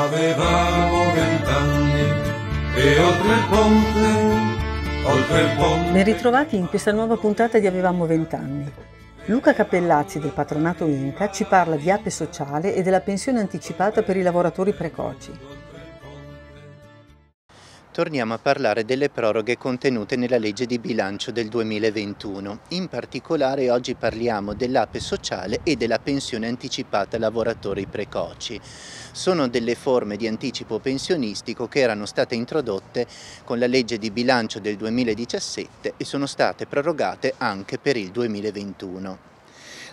Avevamo vent'anni e oltre il ponte, oltre il ponte. Ben ritrovati in questa nuova puntata di Avevamo vent'anni. Luca Cappellazzi del patronato Inca ci parla di ape sociale e della pensione anticipata per i lavoratori precoci torniamo a parlare delle proroghe contenute nella legge di bilancio del 2021. In particolare oggi parliamo dell'APE sociale e della pensione anticipata lavoratori precoci. Sono delle forme di anticipo pensionistico che erano state introdotte con la legge di bilancio del 2017 e sono state prorogate anche per il 2021.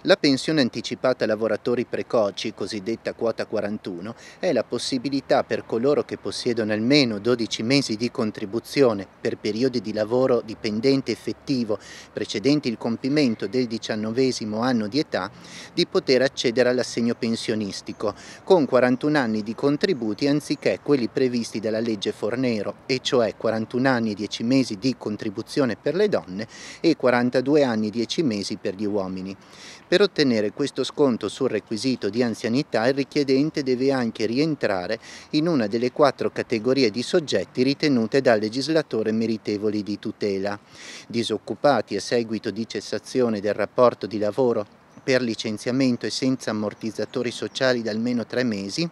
La pensione anticipata a lavoratori precoci, cosiddetta quota 41, è la possibilità per coloro che possiedono almeno 12 mesi di contribuzione per periodi di lavoro dipendente effettivo precedenti il compimento del diciannovesimo anno di età, di poter accedere all'assegno pensionistico, con 41 anni di contributi anziché quelli previsti dalla legge Fornero, e cioè 41 anni e 10 mesi di contribuzione per le donne e 42 anni e 10 mesi per gli uomini. Per per ottenere questo sconto sul requisito di anzianità il richiedente deve anche rientrare in una delle quattro categorie di soggetti ritenute dal legislatore meritevoli di tutela. Disoccupati a seguito di cessazione del rapporto di lavoro per licenziamento e senza ammortizzatori sociali da almeno tre mesi,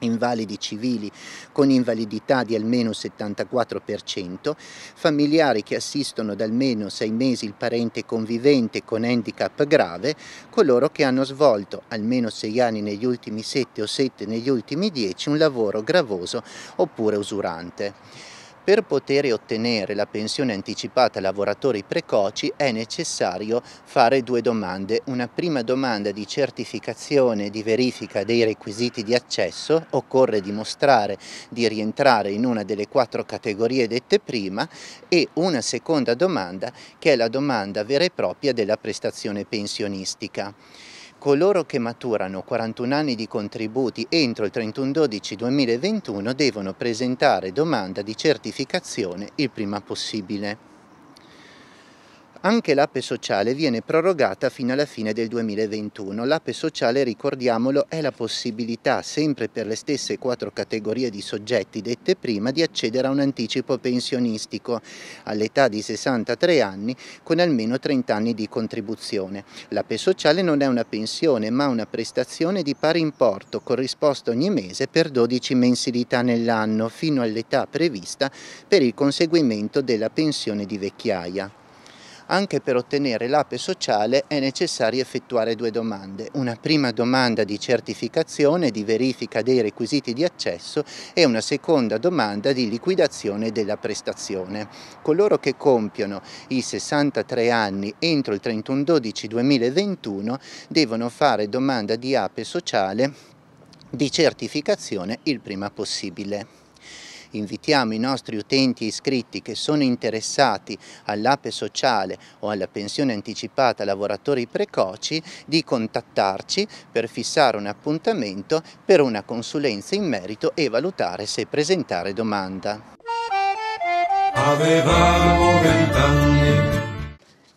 invalidi civili con invalidità di almeno 74%, familiari che assistono da almeno 6 mesi il parente convivente con handicap grave, coloro che hanno svolto almeno 6 anni negli ultimi 7 o 7 negli ultimi 10 un lavoro gravoso oppure usurante per poter ottenere la pensione anticipata lavoratori precoci è necessario fare due domande. Una prima domanda di certificazione di verifica dei requisiti di accesso, occorre dimostrare di rientrare in una delle quattro categorie dette prima e una seconda domanda che è la domanda vera e propria della prestazione pensionistica coloro che maturano 41 anni di contributi entro il 31-12-2021 devono presentare domanda di certificazione il prima possibile. Anche l'APE sociale viene prorogata fino alla fine del 2021. L'APE sociale, ricordiamolo, è la possibilità, sempre per le stesse quattro categorie di soggetti dette prima, di accedere a un anticipo pensionistico all'età di 63 anni con almeno 30 anni di contribuzione. L'APE sociale non è una pensione ma una prestazione di pari importo corrisposta ogni mese per 12 mensilità nell'anno fino all'età prevista per il conseguimento della pensione di vecchiaia. Anche per ottenere l'APE sociale è necessario effettuare due domande, una prima domanda di certificazione di verifica dei requisiti di accesso e una seconda domanda di liquidazione della prestazione. Coloro che compiono i 63 anni entro il 31-12-2021 devono fare domanda di APE sociale di certificazione il prima possibile invitiamo i nostri utenti iscritti che sono interessati all'APE sociale o alla pensione anticipata lavoratori precoci di contattarci per fissare un appuntamento per una consulenza in merito e valutare se presentare domanda. Avevamo vent'anni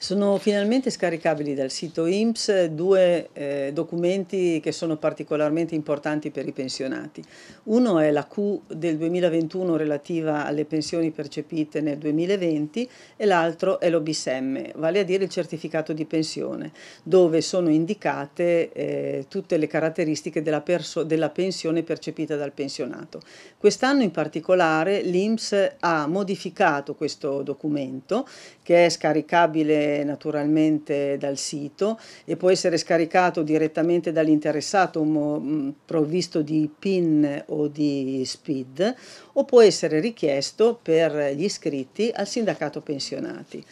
sono finalmente scaricabili dal sito IMSS due eh, documenti che sono particolarmente importanti per i pensionati. Uno è la Q del 2021 relativa alle pensioni percepite nel 2020 e l'altro è l'OBSM, vale a dire il certificato di pensione, dove sono indicate eh, tutte le caratteristiche della, della pensione percepita dal pensionato. Quest'anno in particolare l'IMSS ha modificato questo documento che è scaricabile naturalmente dal sito e può essere scaricato direttamente dall'interessato mm, provvisto di PIN o di SPID o può essere richiesto per gli iscritti al sindacato pensionati.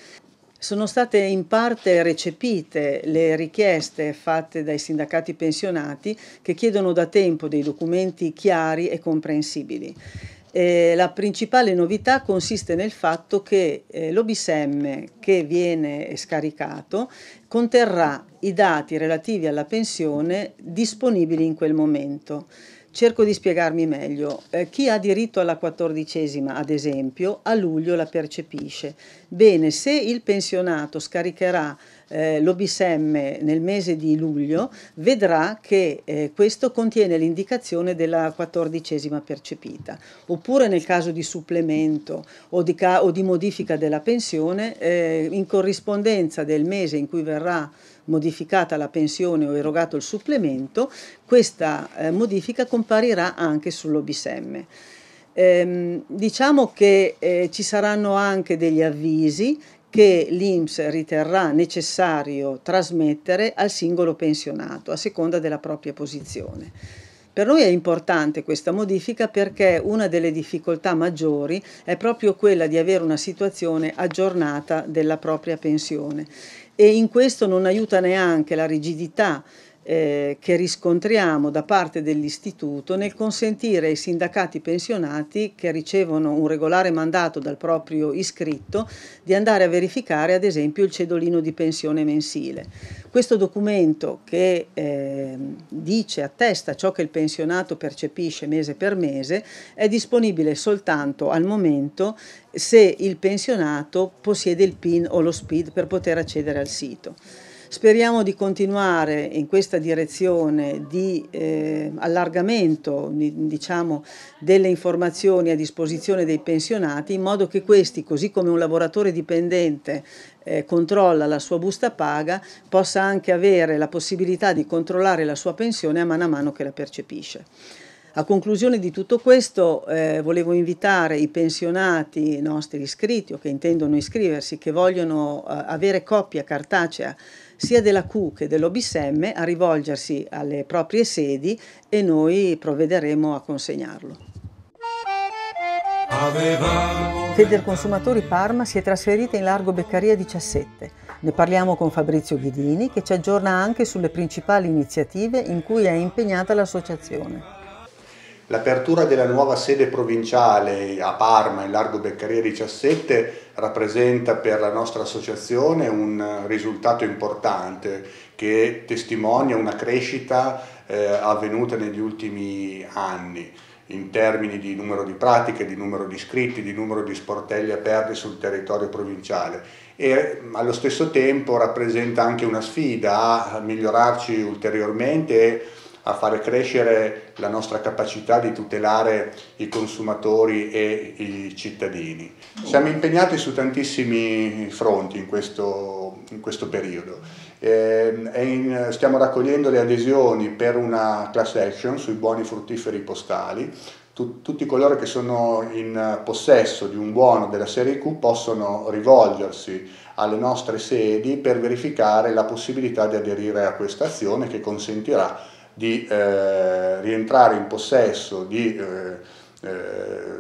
Sono state in parte recepite le richieste fatte dai sindacati pensionati che chiedono da tempo dei documenti chiari e comprensibili. Eh, la principale novità consiste nel fatto che eh, l'OBSM che viene scaricato conterrà i dati relativi alla pensione disponibili in quel momento. Cerco di spiegarmi meglio. Eh, chi ha diritto alla quattordicesima, ad esempio, a luglio la percepisce. Bene, se il pensionato scaricherà eh, l'OBSM nel mese di luglio vedrà che eh, questo contiene l'indicazione della quattordicesima percepita. Oppure nel caso di supplemento o di, o di modifica della pensione, eh, in corrispondenza del mese in cui verrà modificata la pensione o erogato il supplemento, questa eh, modifica comparirà anche sull'OBSM. Ehm, diciamo che eh, ci saranno anche degli avvisi che l'INPS riterrà necessario trasmettere al singolo pensionato a seconda della propria posizione. Per noi è importante questa modifica perché una delle difficoltà maggiori è proprio quella di avere una situazione aggiornata della propria pensione e in questo non aiuta neanche la rigidità eh, che riscontriamo da parte dell'Istituto nel consentire ai sindacati pensionati che ricevono un regolare mandato dal proprio iscritto di andare a verificare ad esempio il cedolino di pensione mensile. Questo documento che eh, dice, attesta ciò che il pensionato percepisce mese per mese, è disponibile soltanto al momento se il pensionato possiede il PIN o lo SPID per poter accedere al sito. Speriamo di continuare in questa direzione di eh, allargamento diciamo, delle informazioni a disposizione dei pensionati in modo che questi, così come un lavoratore dipendente eh, controlla la sua busta paga, possa anche avere la possibilità di controllare la sua pensione a mano a mano che la percepisce. A conclusione di tutto questo eh, volevo invitare i pensionati nostri iscritti o che intendono iscriversi, che vogliono eh, avere copia cartacea sia della Q che dell'OBSM a rivolgersi alle proprie sedi e noi provvederemo a consegnarlo. Feder Consumatori Parma si è trasferita in largo Beccaria 17. Ne parliamo con Fabrizio Ghidini che ci aggiorna anche sulle principali iniziative in cui è impegnata l'associazione. L'apertura della nuova sede provinciale a Parma, in largo Beccaria 17, rappresenta per la nostra associazione un risultato importante che testimonia una crescita eh, avvenuta negli ultimi anni in termini di numero di pratiche, di numero di iscritti, di numero di sportelli aperti sul territorio provinciale e allo stesso tempo rappresenta anche una sfida a migliorarci ulteriormente a fare crescere la nostra capacità di tutelare i consumatori e i cittadini. Siamo impegnati su tantissimi fronti in questo, in questo periodo. Eh, in, stiamo raccogliendo le adesioni per una class action sui buoni fruttiferi postali. Tut, tutti coloro che sono in possesso di un buono della serie Q possono rivolgersi alle nostre sedi per verificare la possibilità di aderire a questa azione che consentirà di eh, rientrare in possesso di eh, eh,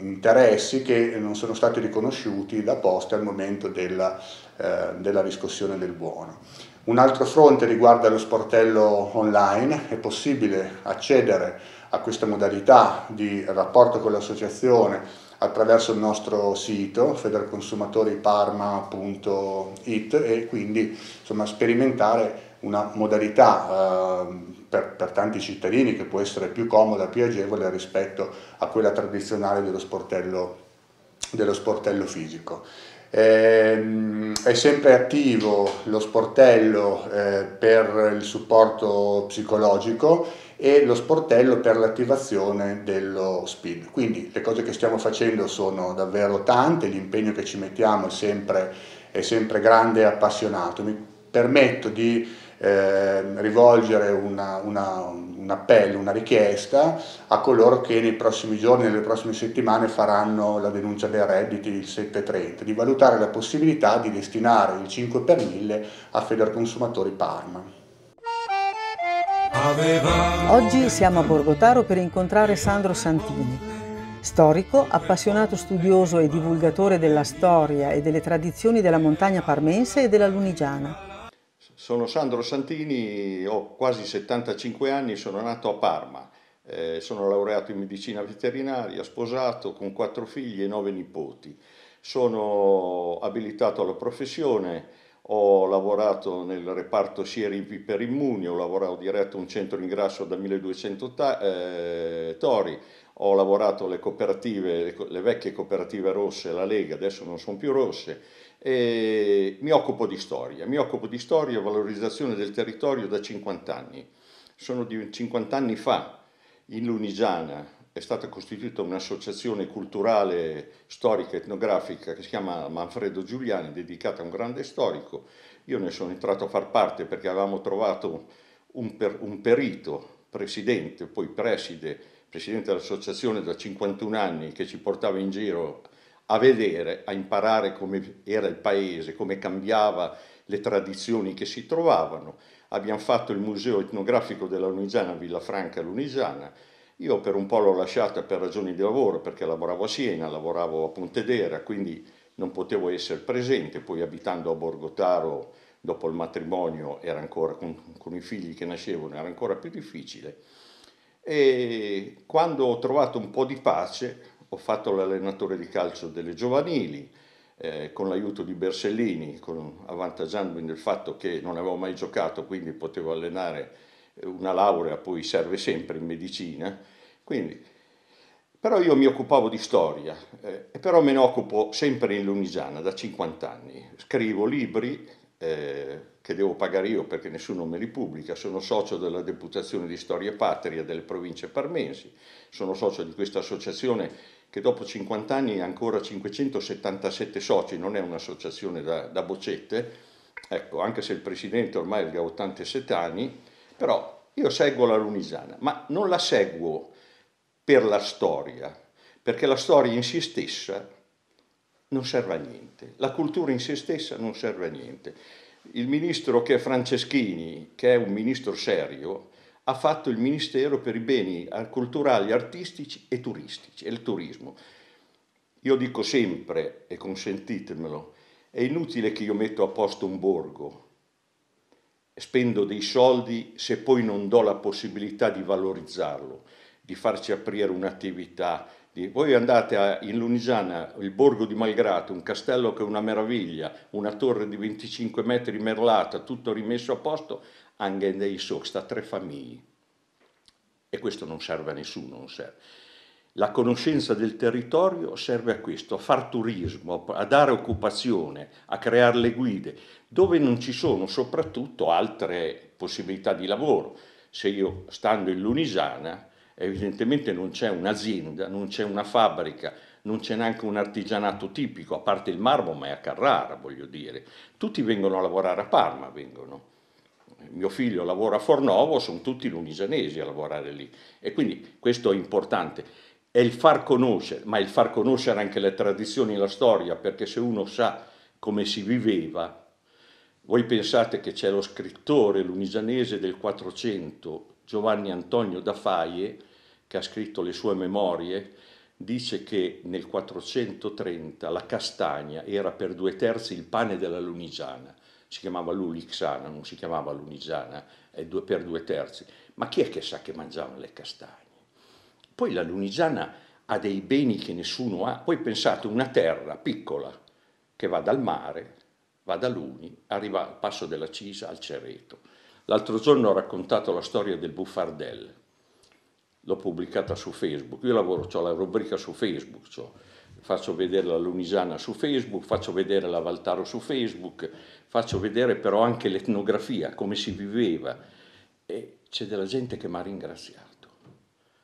interessi che non sono stati riconosciuti da Poste al momento della, eh, della riscossione del buono. Un altro fronte riguarda lo sportello online, è possibile accedere a questa modalità di rapporto con l'associazione attraverso il nostro sito federconsumatoriparma.it e quindi insomma, sperimentare una modalità eh, per, per, tanti cittadini che può essere più comoda, più agevole rispetto a quella tradizionale dello sportello, dello sportello fisico. Ehm, è sempre attivo lo sportello eh, per il supporto psicologico e lo sportello per l'attivazione dello SPID. Quindi le cose che stiamo facendo sono davvero tante, l'impegno che ci mettiamo è sempre, è sempre grande e appassionato. Mi permetto di Ehm, rivolgere una, una, un appello, una richiesta a coloro che nei prossimi giorni, nelle prossime settimane faranno la denuncia dei redditi il 730, di valutare la possibilità di destinare il 5 per 1000 a Federconsumatori Parma. Oggi siamo a Borgotaro per incontrare Sandro Santini, storico, appassionato studioso e divulgatore della storia e delle tradizioni della montagna parmense e della Lunigiana. Sono Sandro Santini, ho quasi 75 anni, sono nato a Parma, eh, sono laureato in medicina veterinaria, sposato con quattro figli e nove nipoti. Sono abilitato alla professione, ho lavorato nel reparto sieri iperimmuni, ho lavorato ho diretto un centro ingrasso da 1200 ta- eh, tori, ho lavorato le cooperative, le, le vecchie cooperative rosse, la Lega, adesso non sono più rosse, e mi occupo di storia, mi occupo di storia e valorizzazione del territorio da 50 anni. Sono di 50 anni fa in Lunigiana è stata costituita un'associazione culturale storica etnografica che si chiama Manfredo Giuliani, dedicata a un grande storico. Io ne sono entrato a far parte perché avevamo trovato un, per, un perito, presidente, poi preside, presidente dell'associazione da 51 anni che ci portava in giro a vedere, a imparare come era il paese, come cambiava le tradizioni che si trovavano. Abbiamo fatto il museo etnografico della Lunigiana, Villa Franca Lunigiana. Io per un po' l'ho lasciata per ragioni di lavoro, perché lavoravo a Siena, lavoravo a Pontedera, quindi non potevo essere presente. Poi abitando a Borgotaro, dopo il matrimonio, era ancora, con, con i figli che nascevano, era ancora più difficile. E quando ho trovato un po' di pace, ho fatto l'allenatore di calcio delle giovanili, eh, con l'aiuto di Bersellini, con, avvantaggiandomi del fatto che non avevo mai giocato, quindi potevo allenare eh, una laurea, poi serve sempre in medicina. Quindi, però io mi occupavo di storia, eh, però me ne occupo sempre in Lunigiana da 50 anni. Scrivo libri eh, che devo pagare io perché nessuno me li pubblica, sono socio della Deputazione di Storia Patria delle province parmensi, sono socio di questa associazione che dopo 50 anni ha ancora 577 soci, non è un'associazione da, da boccette, ecco, anche se il presidente ormai ha 87 anni, però io seguo la Lunisana, ma non la seguo per la storia, perché la storia in se stessa non serve a niente, la cultura in se stessa non serve a niente. Il ministro che è Franceschini, che è un ministro serio, ha fatto il Ministero per i beni culturali, artistici e turistici, e il turismo. Io dico sempre, e consentitemelo, è inutile che io metto a posto un borgo, spendo dei soldi se poi non do la possibilità di valorizzarlo, di farci aprire un'attività. Voi andate a, in Lunigiana, il borgo di Malgrato, un castello che è una meraviglia, una torre di 25 metri merlata, tutto rimesso a posto, anche dei sosta tre famiglie. E questo non serve a nessuno, non serve. La conoscenza del territorio serve a questo, a far turismo, a dare occupazione, a creare le guide, dove non ci sono soprattutto altre possibilità di lavoro. Se io stando in Lunisana, evidentemente non c'è un'azienda, non c'è una fabbrica, non c'è neanche un artigianato tipico, a parte il marmo, ma è a Carrara, voglio dire. Tutti vengono a lavorare a Parma, vengono mio figlio lavora a Fornovo, sono tutti lunisanesi a lavorare lì e quindi questo è importante. È il far conoscere, ma il far conoscere anche le tradizioni e la storia, perché se uno sa come si viveva, voi pensate che c'è lo scrittore lunisanese del 400, Giovanni Antonio da Faie, che ha scritto le sue memorie, dice che nel 430 la castagna era per due terzi il pane della Lunigiana si chiamava l'Ulixana, non si chiamava lunigiana è due, per due terzi, ma chi è che sa che mangiavano le castagne? Poi la lunigiana ha dei beni che nessuno ha, poi pensate una terra piccola che va dal mare, va da Luni, arriva al passo della Cisa, al Cereto. L'altro giorno ho raccontato la storia del Buffardel, l'ho pubblicata su Facebook, io lavoro, ho la rubrica su Facebook, faccio vedere la Lunisana su Facebook, faccio vedere la Valtaro su Facebook, faccio vedere però anche l'etnografia, come si viveva. E c'è della gente che mi ha ringraziato.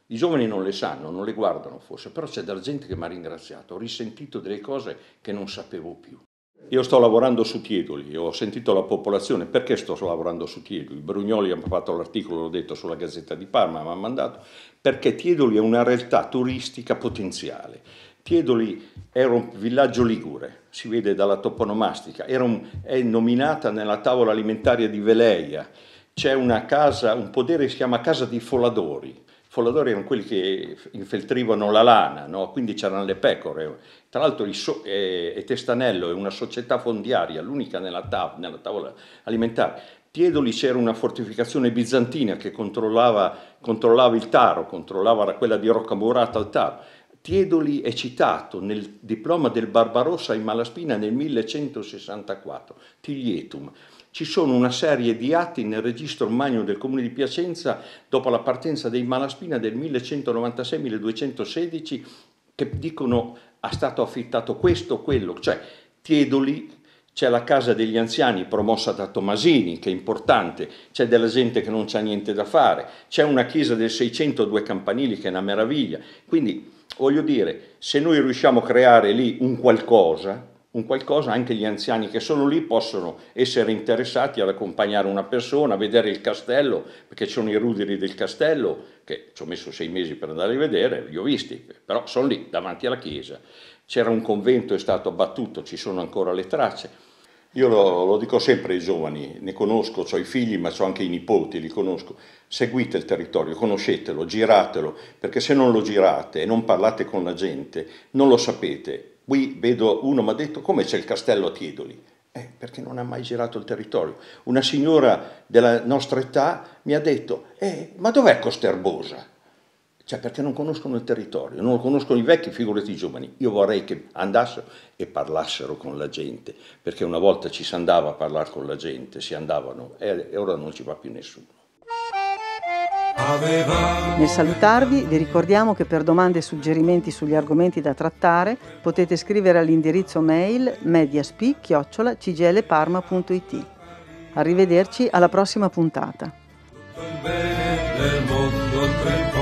I giovani non le sanno, non le guardano forse, però c'è della gente che mi ha ringraziato, ho risentito delle cose che non sapevo più. Io sto lavorando su Tiedoli, ho sentito la popolazione, perché sto lavorando su Tiedoli? Brugnoli ha fatto l'articolo, l'ho detto, sulla Gazzetta di Parma, mi ha mandato, perché Tiedoli è una realtà turistica potenziale Tiedoli era un villaggio ligure, si vede dalla toponomastica, un, è nominata nella tavola alimentare di Veleia. C'è una casa, un podere che si chiama Casa di Foladori. I Foladori erano quelli che infeltrivano la lana, no? quindi c'erano le pecore. Tra l'altro so- e-, eh, e Testanello è una società fondiaria, l'unica nella, tav- nella tavola alimentare. Tiedoli c'era una fortificazione bizantina che controllava, controllava il Taro, controllava quella di Roccamurata al Taro Tiedoli è citato nel diploma del Barbarossa in Malaspina nel 1164, Tiglietum. Ci sono una serie di atti nel registro magno del comune di Piacenza dopo la partenza dei Malaspina del 1196-1216 che dicono è stato affittato questo o quello, cioè Tiedoli c'è la casa degli anziani promossa da Tomasini, che è importante, c'è della gente che non c'ha niente da fare, c'è una chiesa del 600, due campanili, che è una meraviglia. Quindi, voglio dire, se noi riusciamo a creare lì un qualcosa, un qualcosa, anche gli anziani che sono lì possono essere interessati ad accompagnare una persona, a vedere il castello, perché ci sono i ruderi del castello, che ci ho messo sei mesi per andare a vedere, li ho visti, però sono lì davanti alla chiesa. C'era un convento, è stato abbattuto, ci sono ancora le tracce io lo, lo, dico sempre ai giovani, ne conosco, ho i figli ma ho anche i nipoti, li conosco. Seguite il territorio, conoscetelo, giratelo, perché se non lo girate e non parlate con la gente, non lo sapete. Qui vedo uno mi ha detto come c'è il castello a Tiedoli. Eh, perché non ha mai girato il territorio. Una signora della nostra età mi ha detto, eh, ma dov'è Costerbosa? cioè perché non conoscono il territorio, non lo conoscono i vecchi, figurati i giovani. Io vorrei che andassero e parlassero con la gente, perché una volta ci si andava a parlare con la gente, si andavano e, ora non ci va più nessuno. Nel salutarvi vi ricordiamo che per domande e suggerimenti sugli argomenti da trattare potete scrivere all'indirizzo mail mediasp-cgleparma.it. Arrivederci alla prossima puntata.